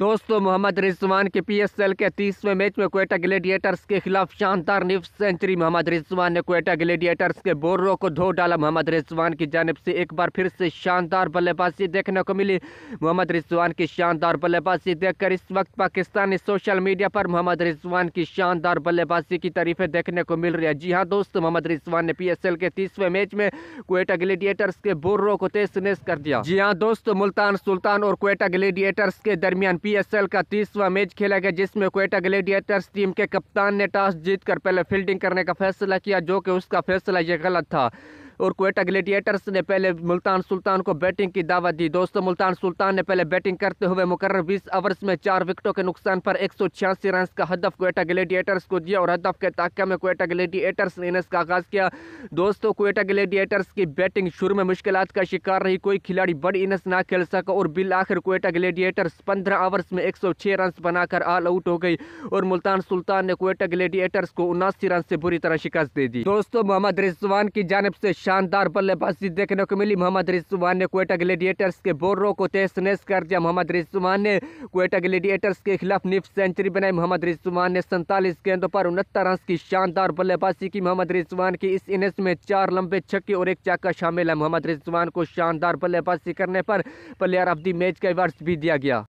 दोस्तों मोहम्मद रिजवान के पीएसएल के तीसवें मैच में कोयटा ग्लेडिएटर्स के खिलाफ शानदार निफ सेंचुरी मोहम्मद रिजवान ने कोयटा ग्लेडिएटर्स के बोर्रो को धो डाला मोहम्मद रिजवान की जानब से एक बार फिर से शानदार बल्लेबाजी देखने को मिली मोहम्मद रिजवान की शानदार बल्लेबाजी देखकर इस वक्त पाकिस्तानी सोशल मीडिया पर मोहम्मद रिजवान की शानदार बल्लेबाजी की तारीफें देखने को मिल रही है जी हाँ दोस्तों मोहम्मद रिजवान ने पी के तीसवें मैच में कोयटा ग्लेडिएटर्स के बोर्रो को तेज कर दिया जी हाँ दोस्तों मुल्तान सुल्तान और कोयटा ग्लेडिएटर्स के दरमियान बीपीएसएल का तीसवा मैच खेला गया जिसमें कोयटा ग्लेडिएटर्स टीम के कप्तान ने टॉस जीतकर पहले फील्डिंग करने का फैसला किया जो कि उसका फैसला ये गलत था और कोयटा ग्लेडिएटर्स ने पहले मुल्तान सुल्तान को बैटिंग की दावत दी दोस्तों मुल्तान सुल्तान ने पहले बैटिंग करते हुए मुकर बीस ओवर्स में चार विकेटों के नुकसान पर एक रन का हदफ कोयटा ग्लेडिएटर्स को दिया और हदफ के ताक्का में कोयटा ग्लेडिएटर्स ने इनिंग्स का आगाज़ किया दोस्तों कोयटा ग्लेडिएटर्स की बैटिंग शुरू में मुश्किल का शिकार रही कोई खिलाड़ी बड़ी इनिंग्स ना खेल सका और बिल आखिर कोयटा ग्लेडिएटर्स पंद्रह ओवर्स में एक रन बनाकर ऑल आउट हो गई और मुल्तान सुल्तान ने कोयटा ग्लेडिएटर्स को उनासी रन से बुरी तरह शिकस्त दे दी दोस्तों मोहम्मद रिजवान की जानब से शानदार बल्लेबाजी देखने को मिली मोहम्मद रिजवान ने कोयटा ग्लेडिएटर्स के बोर्रो को तेज नेस कर दिया मोहम्मद रिजवान ने कोयटा ग्लेडिएटर्स के खिलाफ निफ सेंचुरी बनाई मोहम्मद रिजवान ने सैंतालीस गेंदों पर उनहत्तर रन की शानदार बल्लेबाजी की मोहम्मद रिजवान की इस इनिंग्स में चार लंबे छक्के और एक चक्का शामिल है मोहम्मद रिजवान को शानदार बल्लेबाजी करने पर प्लेयर ऑफ द मैच का अवार्ड भी दिया गया